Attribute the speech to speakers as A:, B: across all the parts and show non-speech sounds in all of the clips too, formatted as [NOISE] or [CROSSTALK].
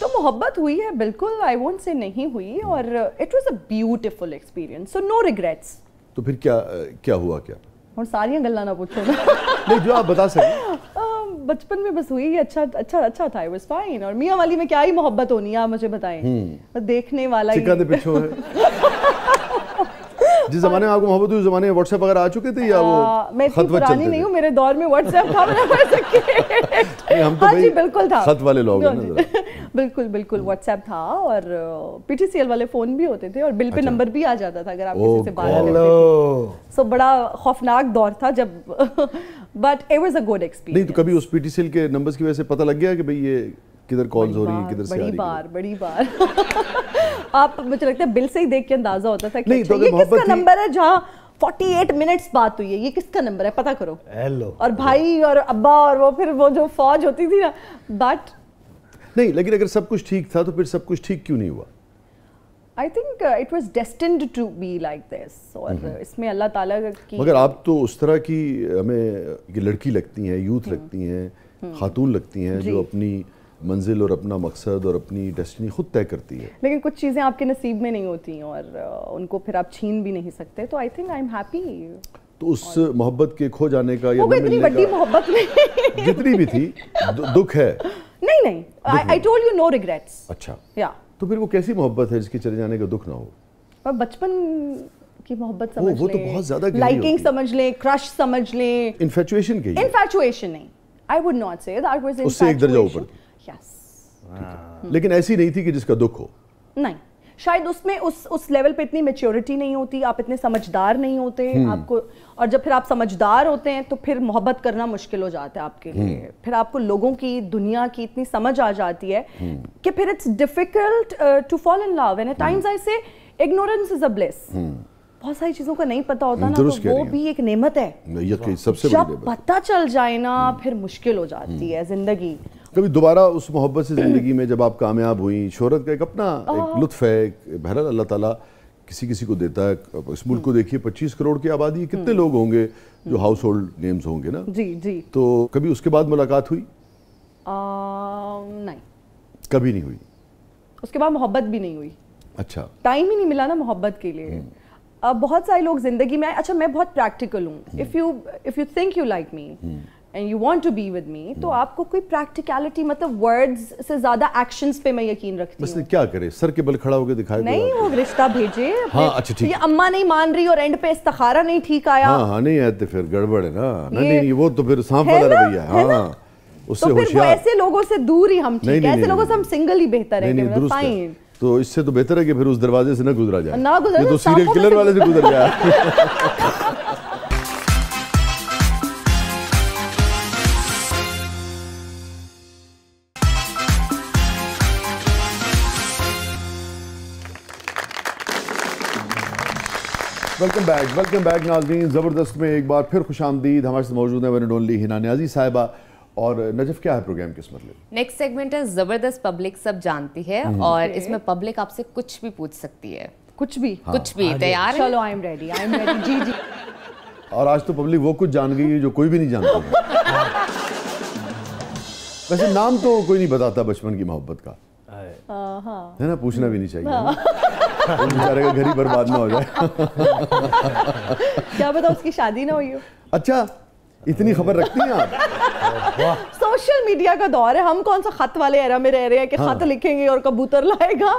A: तो मोहब्बत हुई है बिल्कुल आई वोंट से नहीं हुई और it was a beautiful experience so no regrets
B: तो फिर क्या क्या हुआ क्या
A: और सारी गल्ला ना पूछो [LAUGHS] नहीं
B: जो आप बता सकें
A: [LAUGHS] बचपन में बस हुई अच्छा अच्छा अच्छा था वाज फाइन और मियां वाली में क्या ही मोहब्बत होनी है आप मुझे बताएं और हम्म। तो देखने वाला ही है
B: [LAUGHS] जिस जमाने में आपको मोहब्बत हुई जमाने में व्हाट्सएप अगर आ चुके थे या वो मैं खत पुरानी नहीं हूँ
A: मेरे दौर में व्हाट्सएप था मेरे पास
B: हम तो हाँ जी बिल्कुल था खत वाले लोग हैं हाँ
A: बिल्कुल बिल्कुल व्हाट्सएप हम्म। था और पीटीसीएल वाले फ़ोन भी होते थे और बिल पे अच्छा। नंबर भी आ जाता था अगर आप किसी से बात करते
B: थे
A: सो बड़ा खौफनाक दौर था जब but it was a good experience नहीं तो कभी
B: उस पीटीसीएल के नंबर्स की वजह से पता लग गया कि भाई ये किधर कॉल्स हो रही है किधर से बड़ी
A: बार बड़ी बार [LAUGHS] आप मुझे लगता है बिल से ही देख के अंदाजा होता था कि तो अच्छा, ये किसका नंबर है जहां 48 मिनट्स बात हुई है ये किसका नंबर है पता करो हेलो और भाई और अब्बा और वो फिर वो जो फौज होती थी ना बट
B: नहीं लेकिन अगर सब कुछ ठीक था तो फिर सब कुछ ठीक क्यों नहीं हुआ
A: I think it was destined to be like this और इसमें अल्लाह ताला की मगर आप
B: तो उस तरह की uh, हमें लड़की लगती हैं यूथ हम्म। लगती हैं हम्म। खातून लगती हैं जो अपनी मंजिल और अपना मकसद और अपनी डेस्टिनी खुद तय करती है
A: लेकिन कुछ चीज़ें आपके नसीब में नहीं होती और uh, उनको फिर आप छीन भी नहीं सकते तो I think I am happy
B: तो उस मोहब्बत के खो जाने का या इतनी बड़ी मोहब्बत में [LAUGHS] जितनी भी थी दुख है
A: नहीं नहीं I told you no regrets अच्छा या
B: तो फिर वो कैसी मोहब्बत है जिसके चले जाने का दुख ना हो
A: पर बचपन की मोहब्बत समझ वो, तो बहुत ज्यादा लाइकिंग समझ लें क्रश समझ लें
B: इन्फेचुएशन के
A: इन्फेचुएशन नहीं I would not say that was उससे एक दर्जा ऊपर यस
B: लेकिन ऐसी नहीं थी कि जिसका दुख हो
A: नहीं शायद उसमें उस उस लेवल पे इतनी मेच्योरिटी नहीं होती आप इतने समझदार नहीं होते हम्म। आपको और जब फिर आप समझदार होते हैं तो फिर मोहब्बत करना मुश्किल हो जाता है आपके हम्म। लिए फिर आपको लोगों की दुनिया की इतनी समझ आ जाती है हम्म। कि फिर it's difficult to fall in love and times I say ignorance is a bless
B: बहुत
A: सारी चीजों का नहीं पता होता ना तो वो भी एक नेमत
B: है सबसे जब
A: पता चल जाए ना फिर मुश्किल हो जाती है जिंदगी
B: कभी दोबारा उस मोहब्बत से ज़िंदगी में जब आप कामयाब हुई शोहरत का एक अपना एक लुत्फ है बहरहाल अल्लाह ताला किसी किसी को देता है इस मुल्क को हम्म। देखिए 25 करोड़ की आबादी कितने हम्म। लोग होंगे जो हाउस होल्ड नेम्स होंगे ना जी जी तो कभी उसके बाद मुलाकात हुई
A: नहीं कभी नहीं हुई उसके बाद मोहब्बत भी नहीं हुई अच्छा टाइम ही नहीं मिला ना मोहब्बत के लिए हम्म। बहुत सारे लोग जिंदगी में अच्छा मैं बहुत प्रैक्टिकल हूँ if you if you think you like me and you want to be with me तो आपको कोई प्रैक्टिकलिटी मतलब वर्ड्स से ज्यादा एक्शन पे मैं यकीन रखती
B: हूँ क्या करे सर के बल खड़ा होकर दिखाई नहीं
A: वो रिश्ता भेजे हाँ अच्छा ठीक ये अम्मा नहीं मान रही और एंड पे इस्तखारा नहीं ठीक आया हाँ,
B: हाँ नहीं आते फिर गड़बड़ है ना नहीं नहीं वो तो फिर सांप वाला रवैया है हाँ उससे तो फिर वो ऐसे
A: लोगों से दूर ही हम ठीक ऐसे लोगों से हम सिंगल ही बेहतर है फाइन
B: तो इससे तो बेहतर है कि फिर उस दरवाजे से ना गुजरा जाए ना गुजरा तो, तो सीरियल किलर वाले से गुजर जाए [LAUGHS] वेलकम बैक वेलकम बैक नाजीन ज़बरदस्त में एक बार फिर खुश आमदीद हमारे साथ मौजूद है one and only Hina Niazi Sahiba और नजफ क्या है प्रोग्राम किस मतलब नेक्स्ट सेगमेंट है ज़बरदस्त पब्लिक सब जानती है हम्म। और इसमें पब्लिक आपसे कुछ भी पूछ सकती है कुछ भी हाँ, कुछ भी हाँ, तैयार चलो
A: I am ready I am ready जी जी
B: और आज तो पब्लिक वो कुछ जान गई जो कोई भी नहीं जानता हाँ। वैसे नाम तो कोई नहीं बताता बचपन की मोहब्बत का हाँ। है ना पूछना भी नहीं चाहिए हाँ। बेचारे का घर ही बर्बाद ना हो जाए
A: क्या पता उसकी शादी ना हुई हो
B: अच्छा इतनी खबर रखती हैं आप
A: [LAUGHS] सोशल मीडिया का दौर है हम कौन सा खत वाले एरा में रह रहे हैं कि हाँ। खत लिखेंगे और कबूतर लाएगा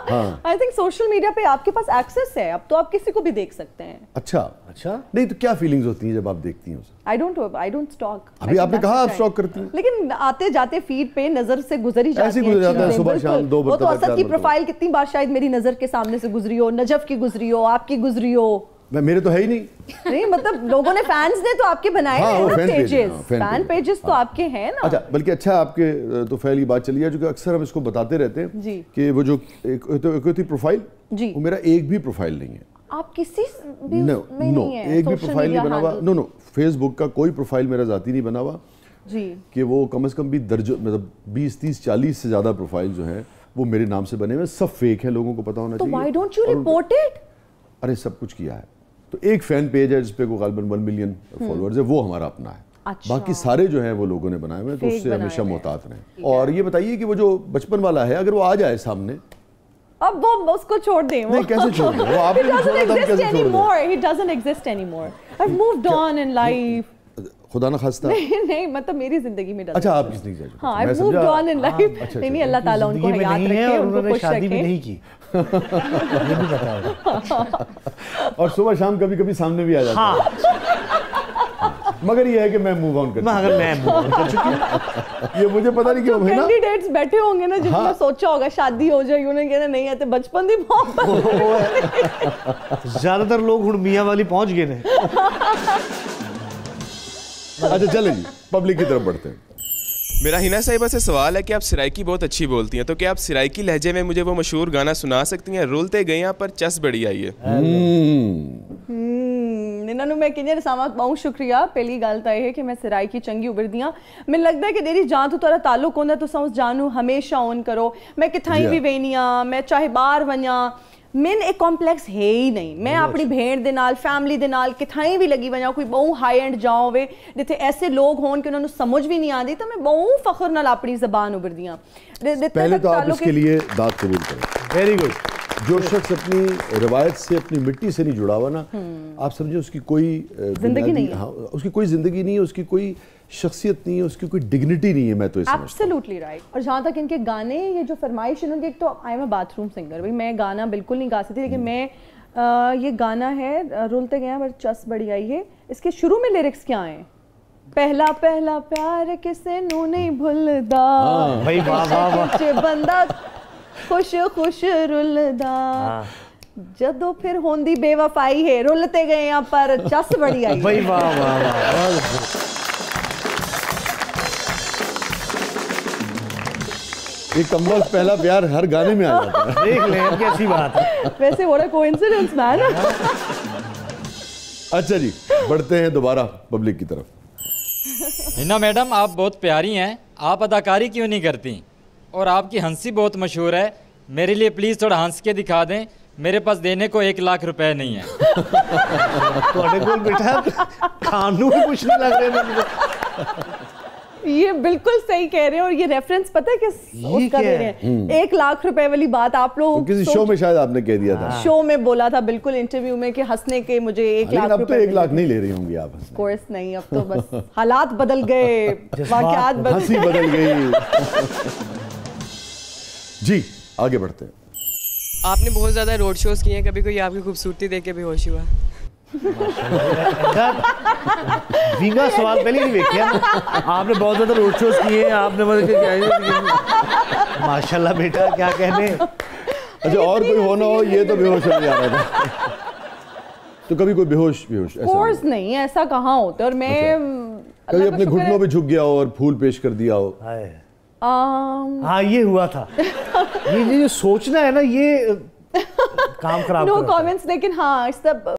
A: आई थिंक सोशल मीडिया पे आपके पास एक्सेस है अब तो आप किसी को भी देख सकते हैं
B: अच्छा अच्छा नहीं तो क्या फीलिंग्स होती हैं जब आप देखती हैं
A: I don't I don't stalk अभी आपने कहा आप स्टॉक करती हैं लेकिन आते जाते फीड पे नजर से गुजर ही जाती है जाता है सुबह शाम दो वो तो असद की प्रोफाइल कितनी बार शायद मेरी नजर के सामने से गुजरी हो नजफ की गुजरी हो आपकी गुजरी हो
B: मैं मेरे तो है ही नहीं
A: नहीं मतलब लोगों ने फैंस ने तो आपके बनाए हाँ, हैं ना पेजेस फैन पेजेस तो हाँ। आपके हैं ना अच्छा
B: बल्कि अच्छा आपके तो फैल की बात चली है जो कि अक्सर हम इसको बताते रहते हैं कि वो जो एक, तो एक थी प्रोफाइल जी वो मेरा एक भी प्रोफाइल नहीं है
A: आप किसी भी no, में no, नहीं है एक भी प्रोफाइल नहीं बना हुआ नो
B: नो फेसबुक का कोई प्रोफाइल मेरा जाती नहीं बना हुआ जी कि वो कम से कम भी दर्ज मतलब 20 30 40 से ज्यादा प्रोफाइल जो है वो मेरे नाम से बने हुए सब फेक है लोगों को पता होना तो चाहिए why
A: don't you report it
B: अरे सब कुछ किया है तो एक फैन पेज है जिसपे को गालबन वन मिलियन फॉलोअर्स है वो हमारा अपना है अच्छा। बाकी सारे जो हैं वो लोगों ने बनाए हुए हैं तो उससे हमेशा मोहतात रहे और ये बताइए कि वो जो बचपन वाला है अगर वो आ जाए सामने
A: अब वो उसको छोड़ दें नहीं कैसे छोड़ दें वो आपने छोड़ा था कैसे छोड़ दें he doesn't exist anymore I've moved on in life
B: खुदा ना खास्ता नहीं
A: नहीं मतलब मेरी जिंदगी में अच्छा आप किसने
B: की हां I move on in life नहीं अच्छा, नहीं अच्छा। अल्लाह ताला उनको याद रखे और उन्होंने शादी भी नहीं की ये भी बताओ और सुबह शाम कभी-कभी सामने भी आ जाता हां मगर ये है कि मैं मूव ऑन करता मगर मैं मूव ऑन कर चुकी [LAUGHS] ये मुझे पता नहीं तो क्यों है ना कैंडिडेट्स
A: बैठे होंगे ना जिन्होंने हाँ। सोचा होगा शादी हो जाएगी उन्होंने कहना नहीं [LAUGHS] है तो बचपन दी
B: ज्यादातर लोग हुन मियां वाली पहुंच गए ने [LAUGHS] अच्छा चले जी पब्लिक की तरफ बढ़ते हैं मेरा हिना साहिबा से सवाल है कि आप सरायकी बहुत अच्छी बोलती हैं तो क्या आप सरायकी लहजे में मुझे वो मशहूर गाना सुना सकती हैं रुलते गई पर चस बड़ी आई है हम्म।
A: हम्म, इन्होंने मैं कहनी सामा बहुत शुक्रिया पहली गल तो यह है कि मैं सराय की चंगी उबरदियाँ मैं लगता है कि देरी जान तो तुरा ताल्लुक होंगे तुसा उस जान हमेशा ऑन करो मैं किथा भी वेनी हाँ मैं चाहे बहर वजा ਮੈਨ ਇਹ ਕੰਪਲੈਕਸ ਹੈ ਹੀ ਨਹੀਂ ਮੈਂ ਆਪਣੀ ਭੇਡ ਦੇ ਨਾਲ ਫੈਮਿਲੀ ਦੇ ਨਾਲ ਕਿਥਾਈ ਵੀ ਲੱਗੀ ਵਜਾਂ ਕੋਈ ਬਹੁ ਹਾਈ ਐਂਡ ਜਾ ਹੋਵੇ ਜਿੱਥੇ ਐਸੇ ਲੋਕ ਹੋਣ ਕਿ ਉਹਨਾਂ ਨੂੰ ਸਮਝ ਵੀ ਨਹੀਂ ਆਉਂਦੀ ਤਾਂ ਮੈਂ ਬਹੁ ਫਖਰ ਨਾਲ ਆਪਣੀ ਜ਼ਬਾਨ ਉਬਰਦੀਆਂ ਪਹਿਲੇ ਤਾਂ ਆਪ ਕੇ ਲਈ
B: ਦਾਤ ਕਬੂਲ ਕਰੋ ਵੈਰੀ ਗੁੱਡ जो शख्स अपनी रिवायत से अपनी मिट्टी से नहीं जुड़ा हुआ ना हम्म। आप समझे उसकी कोई जिंदगी नहीं हाँ उसकी कोई जिंदगी नहीं है उसकी कोई शख्सियत नहीं है उसकी कोई डिग्निटी नहीं है मैं तो
A: एब्सोल्युटली राइट right. और जहाँ तक इनके गाने ये जो फरमाइश इन्होंने एक तो I am a bathroom singer भाई मैं गाना बिल्कुल नहीं गा सकती लेकिन हम्म। मैं आ, ये गाना है रुलते तो गए पर चस बड़ी आई है इसके शुरू में लिरिक्स क्या हैं पहला पहला प्यार किसे नू नहीं हाँ। भूलदा हाँ, बंदा खुश खुश रुलदा हाँ। जदो फिर होंदी बेवफाई है रुलते गए ਆ पर ਚਸ बड़ी आई भाई वाह वाह वाह
B: ये कम्बल पहला प्यार हर गाने में आ जाता है देख ले कैसी बात है वैसे
A: व्हाट अ कोइंसिडेंस मैन
B: अच्छा जी बढ़ते हैं दोबारा पब्लिक की तरफ
A: हिना मैडम आप बहुत प्यारी हैं आप अदाकारी क्यों नहीं करती और आपकी हंसी बहुत मशहूर है मेरे लिए प्लीज़ थोड़ा हंस के दिखा दें मेरे पास देने को एक लाख रुपए नहीं है ये बिल्कुल सही कह रहे हैं और ये रेफरेंस पता है किस उसका दे रहे हैं हम्म। एक लाख रुपए वाली बात आप लोग किसी शो में
B: शायद आपने कह दिया था शो हाँ।
A: में बोला था बिल्कुल इंटरव्यू में कि हंसने के मुझे एक हाँ, लाख अब तो एक
B: लाख नहीं ले रही होंगी आप
A: कोर्स नहीं अब तो बस हालात बदल गए बदल
B: गई [LAUGHS] जी आगे बढ़ते हैं
A: आपने बहुत ज़्यादा रोड शोज किए हैं कभी कोई आपकी खूबसूरती देख के बेहोश हुआ [LAUGHS]
B: विंगा सवाल पहले नहीं देखे आपने बहुत ज़्यादा रोड शोज किए हैं आपने मतलब माशाल्लाह बेटा क्या कहने अच्छा और कोई होना हो ये तो बेहोश नहीं आ रहा था तो कभी कोई बेहोश बेहोश कोर्स
A: नहीं ऐसा कहाँ होता और मैं अच्छा। कभी अपने घुटनों पे
B: झुक गया हो और फूल पेश कर दिया हो हाँ ये हुआ था ये ये सोचना है ना ये काम खराब नो
A: कॉमेंट्स लेकिन हाँ सब